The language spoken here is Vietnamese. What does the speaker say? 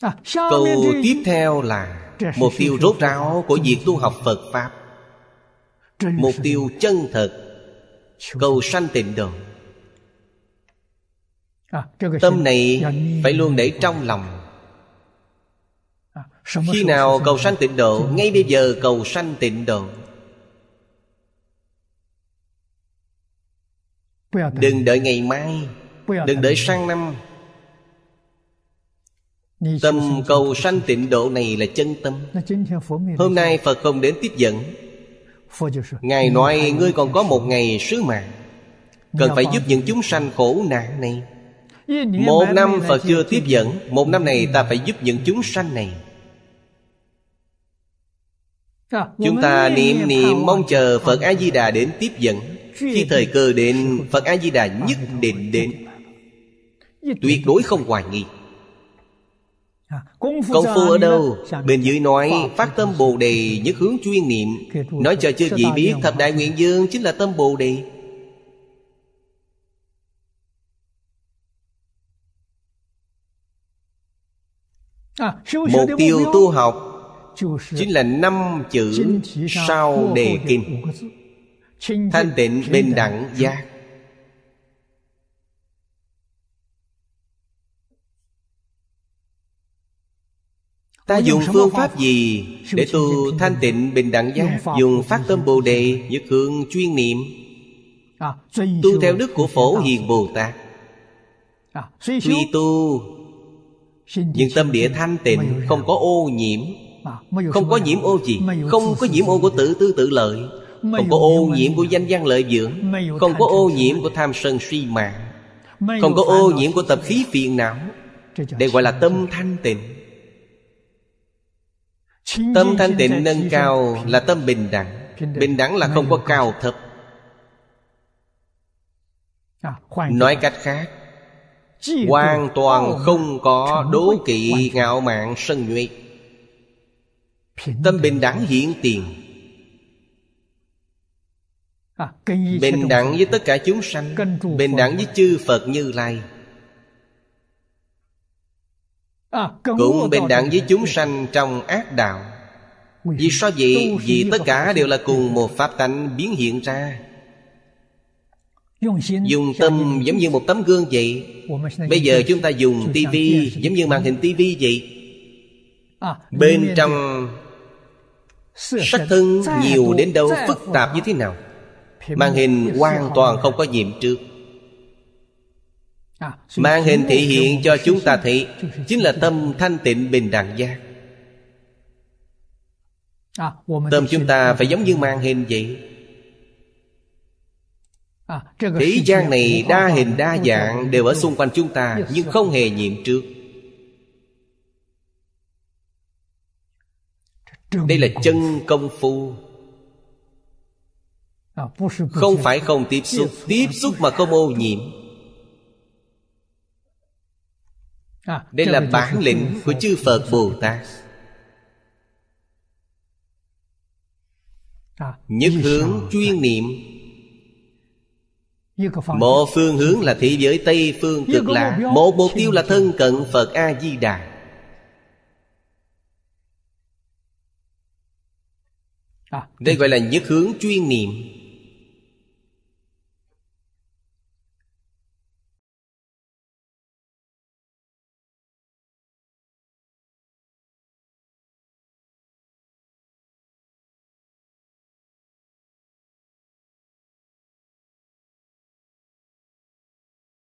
À, Câu tiếp theo là Mục tiêu rốt ráo của việc tu học Phật Pháp Mục tiêu chân thật à, à, Cầu sanh tịnh độ Tâm này phải luôn để trong lòng Khi nào cầu sanh tịnh độ Ngay bây giờ cầu sanh tịnh độ Đừng đợi ngày mai Đừng đợi sang năm Tâm cầu sanh tịnh độ này là chân tâm Hôm nay Phật không đến tiếp dẫn Ngài nói ngươi còn có một ngày sứ mạng Cần phải giúp những chúng sanh khổ nạn này Một năm Phật chưa tiếp dẫn Một năm này ta phải giúp những chúng sanh này dạ, Chúng ta niệm niệm mong chờ Phật A-di-đà đến tiếp dẫn Khi thời cơ đến Phật A-di-đà nhất định đến Tuyệt đối không hoài nghi À, công phu ở đâu? Bên dưới nói Phát tâm Bồ Đề nhất hướng chuyên niệm Nói cho chưa gì biết Thập Đại Nguyện Dương chính là tâm Bồ Đề à, Mục tiêu tu học Chính là năm chữ sau đề kinh Thanh tịnh bình đẳng giác Ta dùng phương pháp gì Để tu thanh tịnh bình đẳng giác Dùng phát tâm Bồ Đề như hướng chuyên niệm à, Tu theo đức của Phổ Hiền Bồ Tát Tuy à, tu Nhưng tâm địa thanh tịnh Không có ô nhiễm à, Không có nhiễm ô gì Không có nhiễm ô của tự tư tự lợi Không có ô nhiễm của danh văn lợi dưỡng Không có ô nhiễm của tham sân suy mạng Không có ô nhiễm của tập khí phiền não Đây gọi là tâm thanh tịnh Tâm thanh tịnh nâng cao là tâm bình đẳng Bình đẳng là không có cao thấp à, Nói cách khác Hoàn toàn không có đố kỵ ngạo mạn sân nhuệ Tâm bình đẳng hiện tiền à, Bình đẳng với tất cả chúng sanh Bình đẳng với chư Phật Như Lai À, cũng bình đẳng với chúng sanh trong ác đạo vì sao vậy? Vì tất cả đều là cùng một pháp tánh biến hiện ra Dùng tâm giống như một tấm gương vậy Bây giờ chúng ta dùng tivi giống như màn hình tivi vậy à, Bên trong sắc thân nhiều đến đâu phức tạp như thế nào Màn hình hoàn toàn không có nhiệm trước À, Mạng hình thể hiện cho chúng ta thị Chính là tâm thanh tịnh bình đẳng giác à, Tâm chúng ta phải giống như màn hình vậy à, Thế gian này đa hình đa dạng đều ở xung quanh chúng ta Nhưng không hề nhìn trước Đây là chân công phu Không phải không tiếp xúc Tiếp xúc mà không ô nhiễm À, đây là bản lĩnh của chư phật bồ tát à, nhất hướng chuyên à, niệm một phương hướng là thế giới Tây phương cực lạc, Một mục tiêu là thân cận Phật A-di-đà Đây gọi là nhất hướng chuyên niệm